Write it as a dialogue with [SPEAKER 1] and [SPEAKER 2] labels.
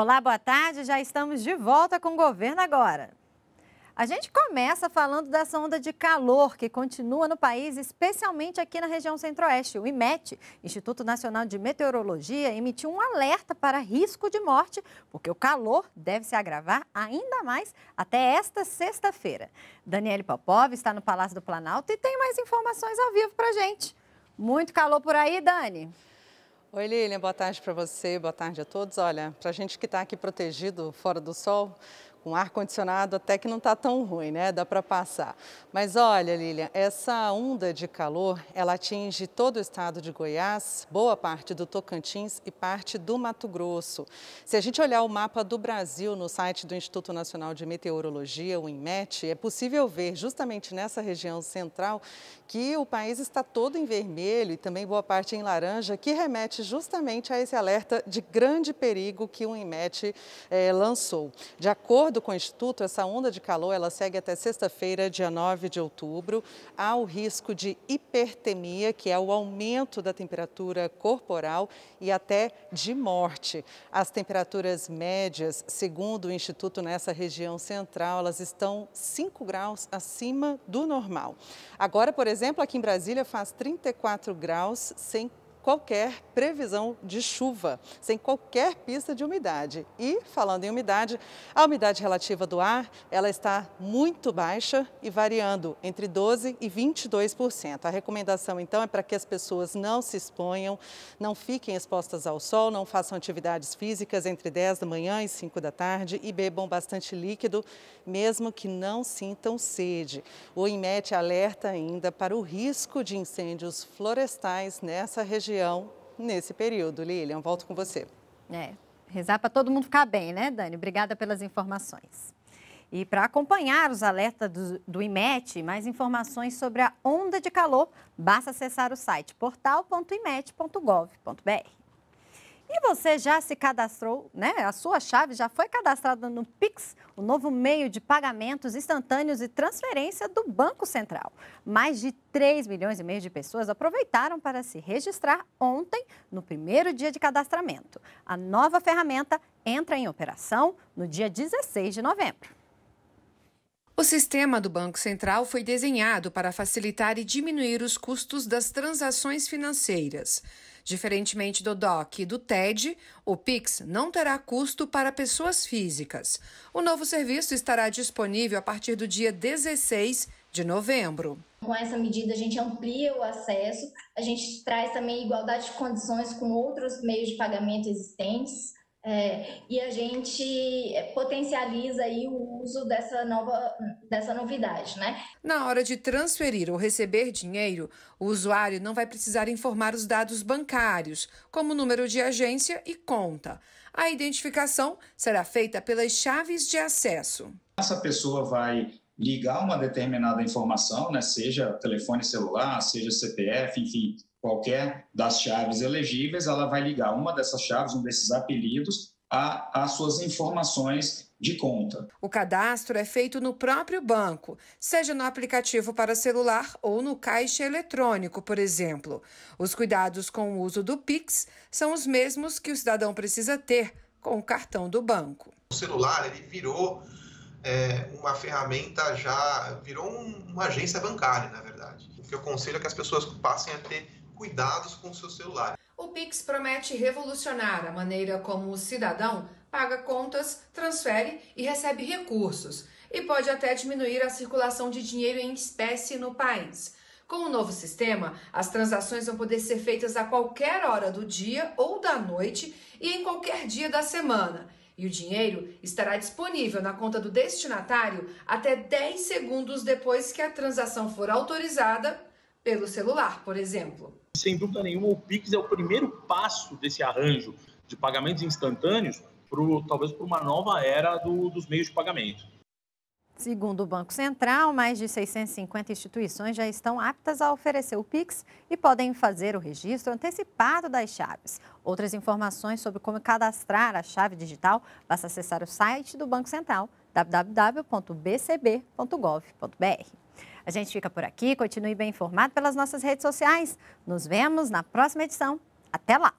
[SPEAKER 1] Olá, boa tarde. Já estamos de volta com o governo agora. A gente começa falando dessa onda de calor que continua no país, especialmente aqui na região centro-oeste. O IMET, Instituto Nacional de Meteorologia, emitiu um alerta para risco de morte, porque o calor deve se agravar ainda mais até esta sexta-feira. Daniele Popov está no Palácio do Planalto e tem mais informações ao vivo para gente.
[SPEAKER 2] Muito calor por aí, Dani. Oi, Lilian, boa tarde para você, boa tarde a todos. Olha, para a gente que está aqui protegido, fora do sol, com ar-condicionado até que não está tão ruim, né? Dá para passar. Mas olha, Lilian, essa onda de calor, ela atinge todo o estado de Goiás, boa parte do Tocantins e parte do Mato Grosso. Se a gente olhar o mapa do Brasil no site do Instituto Nacional de Meteorologia, o INMET, é possível ver justamente nessa região central que o país está todo em vermelho e também boa parte em laranja, que remete justamente a esse alerta de grande perigo que o INMET eh, lançou. De acordo acordo com o Instituto, essa onda de calor ela segue até sexta-feira, dia 9 de outubro. Há o risco de hipertemia, que é o aumento da temperatura corporal e até de morte. As temperaturas médias, segundo o Instituto, nessa região central, elas estão 5 graus acima do normal. Agora, por exemplo, aqui em Brasília faz 34 graus sem qualquer previsão de chuva, sem qualquer pista de umidade. E, falando em umidade, a umidade relativa do ar ela está muito baixa e variando entre 12% e 22%. A recomendação, então, é para que as pessoas não se exponham, não fiquem expostas ao sol, não façam atividades físicas entre 10 da manhã e 5 da tarde e bebam bastante líquido, mesmo que não sintam sede. O IMET alerta ainda para o risco de incêndios florestais nessa região nesse período. Lilian, volto com você. É,
[SPEAKER 1] rezar para todo mundo ficar bem, né, Dani? Obrigada pelas informações.
[SPEAKER 2] E para acompanhar
[SPEAKER 1] os alertas do, do, IMET, mais informações sobre a onda de calor, basta acessar o site portal.imet.gov.br. E você já se cadastrou, né? A sua chave já foi cadastrada no Pix, o novo meio de pagamentos instantâneos e transferência do Banco Central. Mais de 3 milhões e meio de pessoas aproveitaram para se registrar ontem, no primeiro dia de cadastramento. A nova ferramenta entra em operação no dia 16 de novembro.
[SPEAKER 3] O sistema do Banco Central foi desenhado para facilitar e diminuir os custos das transações financeiras. Diferentemente do DOC e do TED, o Pix não terá custo para pessoas físicas. O novo serviço estará disponível a partir do dia 16 de novembro.
[SPEAKER 1] Com essa medida, a gente amplia o acesso, a gente traz também igualdade de condições com outros meios de pagamento existentes. É, e a gente é, potencializa aí o uso dessa nova
[SPEAKER 3] dessa novidade, né? Na hora de transferir ou receber dinheiro, o usuário não vai precisar informar os dados bancários, como número de agência e conta. A identificação será feita pelas chaves de acesso.
[SPEAKER 1] Essa pessoa vai ligar uma determinada informação, né, seja telefone celular, seja CPF, enfim, qualquer das chaves elegíveis, ela vai ligar uma dessas chaves, um desses apelidos, às suas informações de conta.
[SPEAKER 3] O cadastro é feito no próprio banco, seja no aplicativo para celular ou no caixa eletrônico, por exemplo. Os cuidados com o uso do Pix são os mesmos que o cidadão precisa ter com o cartão do banco.
[SPEAKER 2] O celular ele virou é, uma ferramenta já virou um, uma agência bancária, na verdade. O que eu aconselho é que as pessoas passem a ter cuidados com o seu celular.
[SPEAKER 3] O Pix promete revolucionar a maneira como o cidadão paga contas, transfere e recebe recursos, e pode até diminuir a circulação de dinheiro em espécie no país. Com o novo sistema, as transações vão poder ser feitas a qualquer hora do dia ou da noite e em qualquer dia da semana. E o dinheiro estará disponível na conta do destinatário até 10 segundos depois que a transação for autorizada pelo celular, por exemplo sem dúvida nenhuma, o Pix é o primeiro passo desse arranjo de pagamentos instantâneos, para talvez para uma nova era do, dos meios de pagamento.
[SPEAKER 1] Segundo o Banco Central, mais de 650 instituições já estão aptas a oferecer o Pix e podem fazer o registro antecipado das chaves. Outras informações sobre como cadastrar a chave digital, basta acessar o site do Banco Central, www.bcb.gov.br. A gente fica por aqui, continue bem informado pelas nossas redes sociais. Nos vemos na próxima edição. Até lá!